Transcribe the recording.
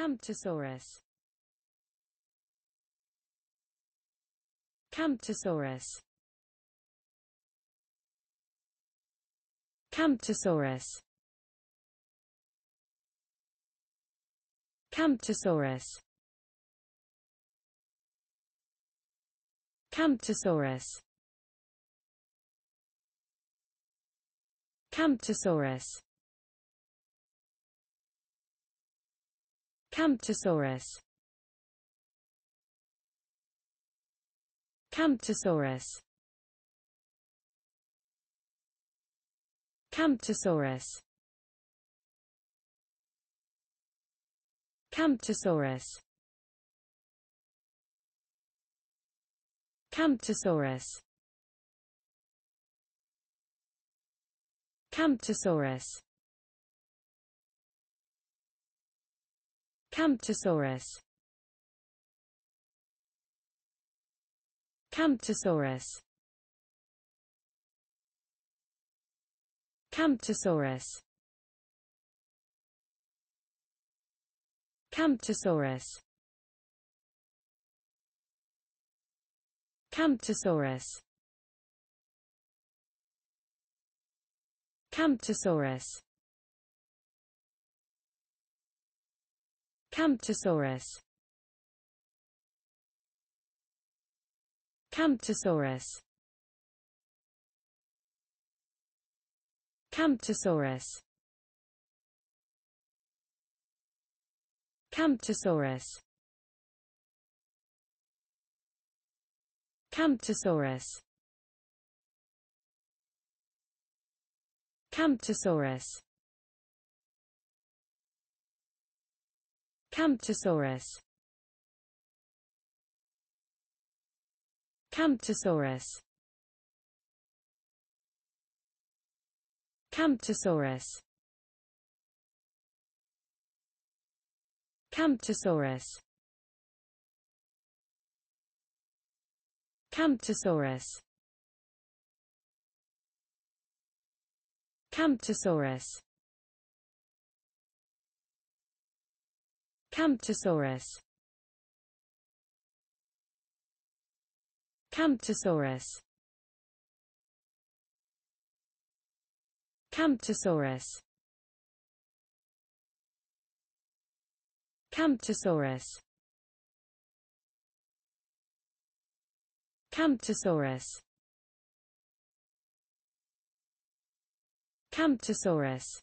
Camptosaurus Camptosaurus Camptosaurus Camptosaurus Camptosaurus Camptosaurus Camptosaurus Camptosaurus Camptosaurus Camptosaurus Camptosaurus Camptosaurus Camptosaurus Camptosaurus Camptosaurus Camptosaurus Camptosaurus Camptosaurus Camptosaurus Camptosaurus Camptosaurus Camptosaurus Camptosaurus Camptosaurus Camptosaurus Camptosaurus Camptosaurus Camptosaurus Camptosaurus Camptosaurus Camptosaurus Camptosaurus Camptosaurus Camptosaurus Camptosaurus Camptosaurus